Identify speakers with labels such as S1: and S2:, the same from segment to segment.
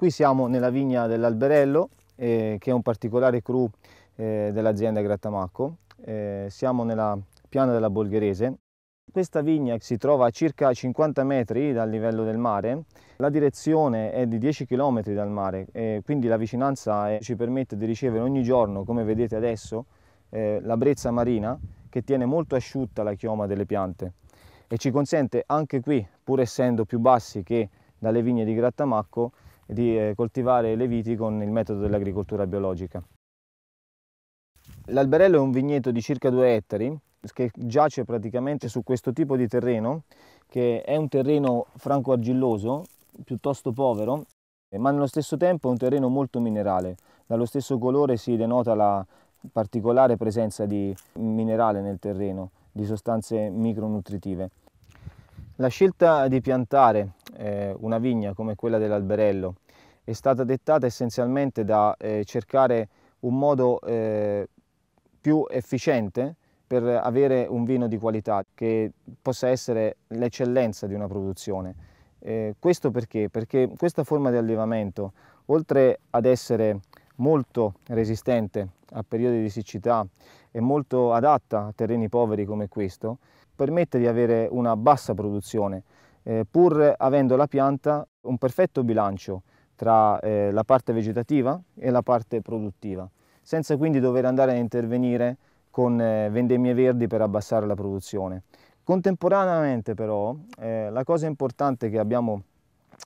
S1: Qui siamo nella vigna dell'Alberello, eh, che è un particolare crew eh, dell'azienda Grattamacco. Eh, siamo nella piana della Bolgherese. Questa vigna si trova a circa 50 metri dal livello del mare, la direzione è di 10 km dal mare, eh, quindi la vicinanza è, ci permette di ricevere ogni giorno, come vedete adesso, eh, la brezza marina che tiene molto asciutta la chioma delle piante e ci consente anche qui, pur essendo più bassi che dalle vigne di Grattamacco, di eh, coltivare le viti con il metodo dell'agricoltura biologica. L'alberello è un vigneto di circa 2 ettari che giace praticamente su questo tipo di terreno che è un terreno franco argilloso, piuttosto povero, ma nello stesso tempo è un terreno molto minerale. Dallo stesso colore si denota la particolare presenza di minerale nel terreno, di sostanze micronutritive. La scelta di piantare eh, una vigna come quella dell'Alberello è stata dettata essenzialmente da eh, cercare un modo eh, più efficiente per avere un vino di qualità che possa essere l'eccellenza di una produzione. Eh, questo perché? Perché questa forma di allevamento, oltre ad essere molto resistente a periodi di siccità e molto adatta a terreni poveri come questo, permette di avere una bassa produzione, eh, pur avendo la pianta un perfetto bilancio tra eh, la parte vegetativa e la parte produttiva, senza quindi dover andare a intervenire con eh, vendemmie verdi per abbassare la produzione. Contemporaneamente però eh, la cosa importante che abbiamo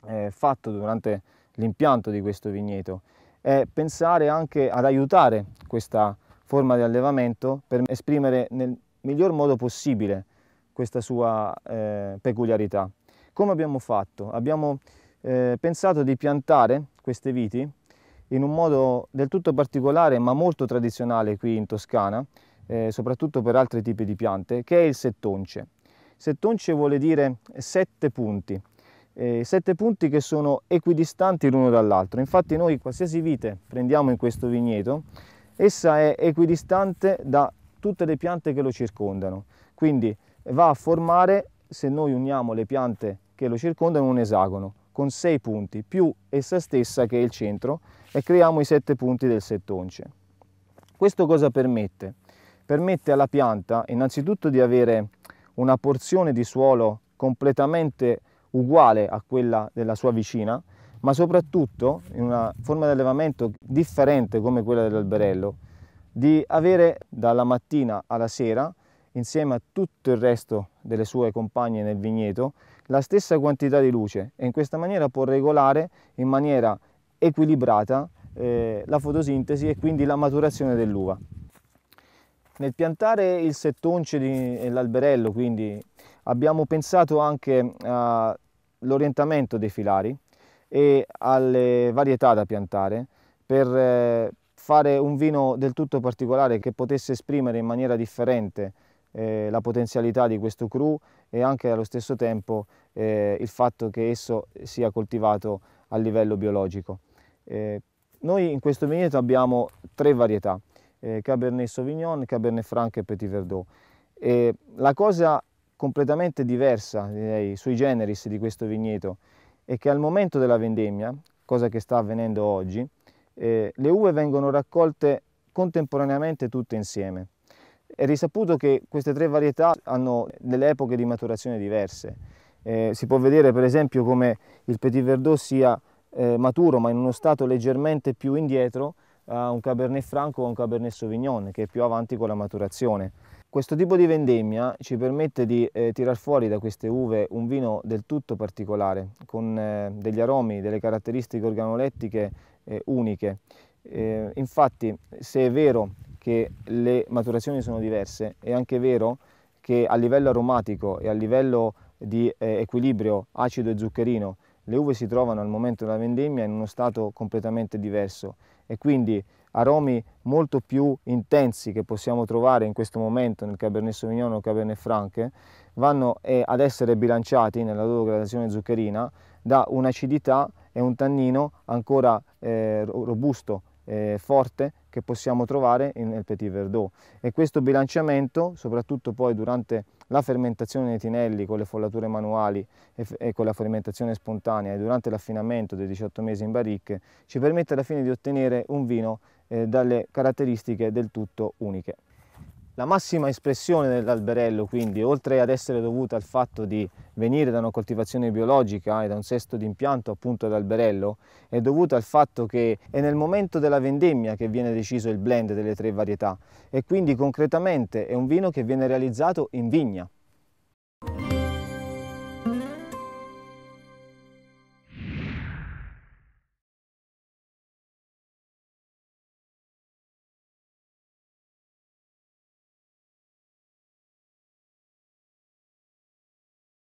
S1: eh, fatto durante l'impianto di questo vigneto è pensare anche ad aiutare questa forma di allevamento per esprimere nel miglior modo possibile questa sua eh, peculiarità. Come abbiamo fatto? Abbiamo eh, pensato di piantare queste viti in un modo del tutto particolare ma molto tradizionale qui in Toscana, eh, soprattutto per altri tipi di piante, che è il settonce. Settonce vuole dire sette punti, eh, sette punti che sono equidistanti l'uno dall'altro. Infatti noi qualsiasi vite prendiamo in questo vigneto, essa è equidistante da tutte le piante che lo circondano. Quindi va a formare, se noi uniamo le piante che lo circondano un esagono con sei punti più essa stessa che è il centro e creiamo i sette punti del settonce. Questo cosa permette? Permette alla pianta innanzitutto di avere una porzione di suolo completamente uguale a quella della sua vicina, ma soprattutto in una forma di allevamento differente come quella dell'alberello, di avere dalla mattina alla sera insieme a tutto il resto delle sue compagne nel vigneto la stessa quantità di luce e in questa maniera può regolare in maniera equilibrata eh, la fotosintesi e quindi la maturazione dell'uva. Nel piantare il settonce e l'alberello quindi abbiamo pensato anche all'orientamento dei filari e alle varietà da piantare per eh, fare un vino del tutto particolare che potesse esprimere in maniera differente eh, la potenzialità di questo cru e anche allo stesso tempo eh, il fatto che esso sia coltivato a livello biologico. Eh, noi in questo vigneto abbiamo tre varietà, eh, Cabernet Sauvignon, Cabernet Franc e Petit Verdot. E la cosa completamente diversa, direi, sui generis di questo vigneto è che al momento della vendemmia, cosa che sta avvenendo oggi, eh, le uve vengono raccolte contemporaneamente tutte insieme. È risaputo che queste tre varietà hanno delle epoche di maturazione diverse. Eh, si può vedere per esempio come il Petit Verdot sia eh, maturo ma in uno stato leggermente più indietro a un Cabernet Franco o a un Cabernet Sauvignon che è più avanti con la maturazione. Questo tipo di vendemmia ci permette di eh, tirar fuori da queste uve un vino del tutto particolare, con eh, degli aromi, delle caratteristiche organolettiche eh, uniche. Eh, infatti, se è vero che le maturazioni sono diverse, è anche vero che a livello aromatico e a livello di eh, equilibrio acido e zuccherino le uve si trovano al momento della vendemmia in uno stato completamente diverso e quindi aromi molto più intensi che possiamo trovare in questo momento nel Cabernet Sauvignon o Cabernet Franc vanno eh, ad essere bilanciati nella loro gradazione zuccherina da un'acidità e un tannino ancora eh, robusto eh, forte che possiamo trovare nel Petit Verdot e questo bilanciamento soprattutto poi durante la fermentazione dei tinelli con le follature manuali e, e con la fermentazione spontanea e durante l'affinamento dei 18 mesi in baricche ci permette alla fine di ottenere un vino eh, dalle caratteristiche del tutto uniche. La massima espressione dell'alberello quindi, oltre ad essere dovuta al fatto di venire da una coltivazione biologica e da un sesto di impianto appunto ad alberello, è dovuta al fatto che è nel momento della vendemmia che viene deciso il blend delle tre varietà e quindi concretamente è un vino che viene realizzato in vigna.